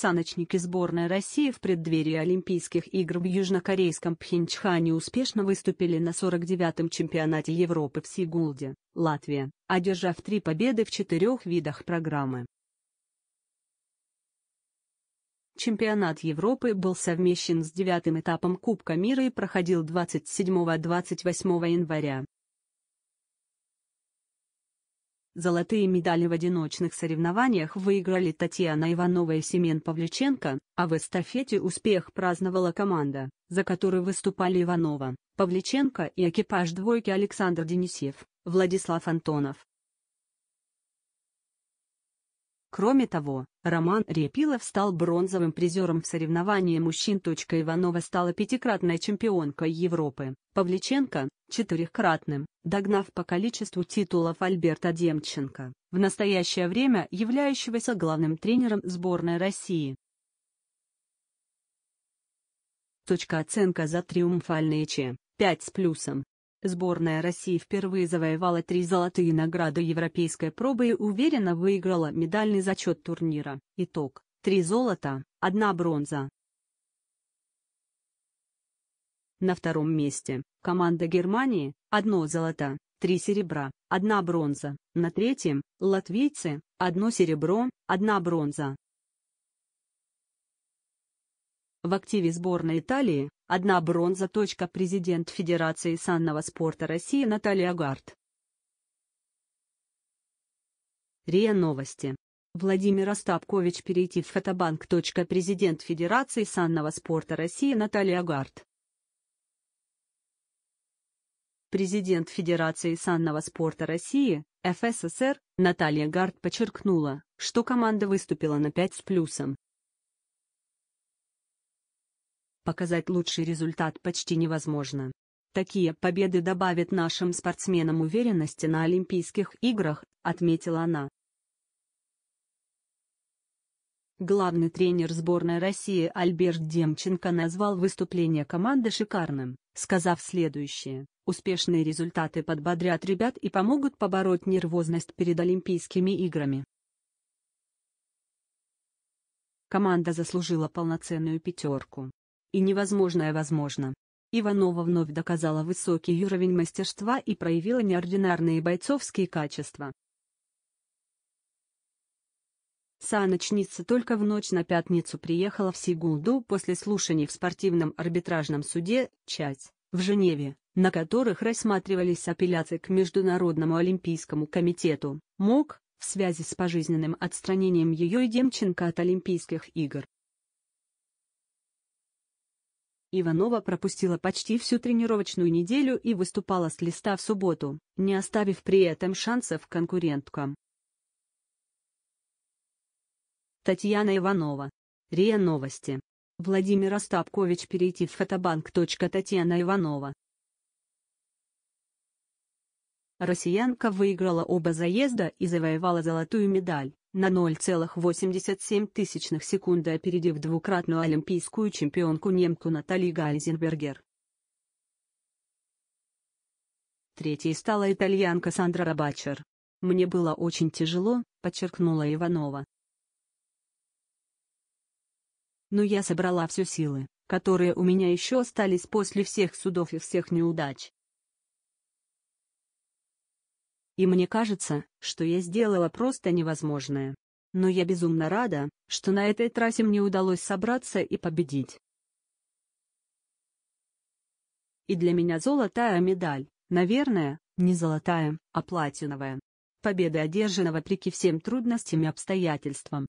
Саночники сборной России в преддверии Олимпийских игр в южнокорейском Пхенчхане успешно выступили на 49-м чемпионате Европы в Сигулде, Латвия, одержав три победы в четырех видах программы. Чемпионат Европы был совмещен с девятым этапом Кубка мира и проходил 27-28 января. Золотые медали в одиночных соревнованиях выиграли Татьяна Иванова и Семен Павлюченко, а в эстафете успех праздновала команда, за которой выступали Иванова, Павлюченко и экипаж двойки Александр Денисев, Владислав Антонов. Кроме того, Роман Репилов стал бронзовым призером в соревновании мужчин. Иванова стала пятикратной чемпионкой Европы, Павличенко четырехкратным, догнав по количеству титулов Альберта Демченко, в настоящее время являющегося главным тренером сборной России. Точка оценка за триумфальные че 5 с плюсом. Сборная России впервые завоевала три золотые награды европейской пробы и уверенно выиграла медальный зачет турнира. Итог. Три золота, одна бронза, на втором месте – команда Германии, одно золото, три серебра, одна бронза. На третьем – латвийцы, одно серебро, одна бронза. В активе сборной Италии – одна бронза. Президент Федерации санного спорта России Наталья Гарт. РИА Новости. Владимир Остапкович перейти в фотобанк. Президент Федерации санного спорта России Наталья Гарт. Президент Федерации санного спорта России, ФССР, Наталья Гард подчеркнула, что команда выступила на 5 с плюсом. Показать лучший результат почти невозможно. Такие победы добавят нашим спортсменам уверенности на Олимпийских играх, отметила она. Главный тренер сборной России Альберт Демченко назвал выступление команды шикарным, сказав следующее. Успешные результаты подбодрят ребят и помогут побороть нервозность перед Олимпийскими играми. Команда заслужила полноценную пятерку. И невозможное возможно. Иванова вновь доказала высокий уровень мастерства и проявила неординарные бойцовские качества. Саночница только в ночь на пятницу приехала в Сигулду после слушаний в спортивном арбитражном суде «Часть» в Женеве, на которых рассматривались апелляции к Международному олимпийскому комитету МОК в связи с пожизненным отстранением ее и Демченко от Олимпийских игр. Иванова пропустила почти всю тренировочную неделю и выступала с листа в субботу, не оставив при этом шансов конкуренткам. Татьяна Иванова. РИА Новости. Владимир Остапкович перейти в фотобанк. Татьяна Иванова. Россиянка выиграла оба заезда и завоевала золотую медаль, на 0,87 секунды опередив двукратную олимпийскую чемпионку немку Натали Гальзенбергер. Третьей стала итальянка Сандра Рабачер. «Мне было очень тяжело», — подчеркнула Иванова. Но я собрала все силы, которые у меня еще остались после всех судов и всех неудач. И мне кажется, что я сделала просто невозможное. Но я безумно рада, что на этой трассе мне удалось собраться и победить. И для меня золотая медаль, наверное, не золотая, а платиновая. Победа одержана вопреки всем трудностям и обстоятельствам.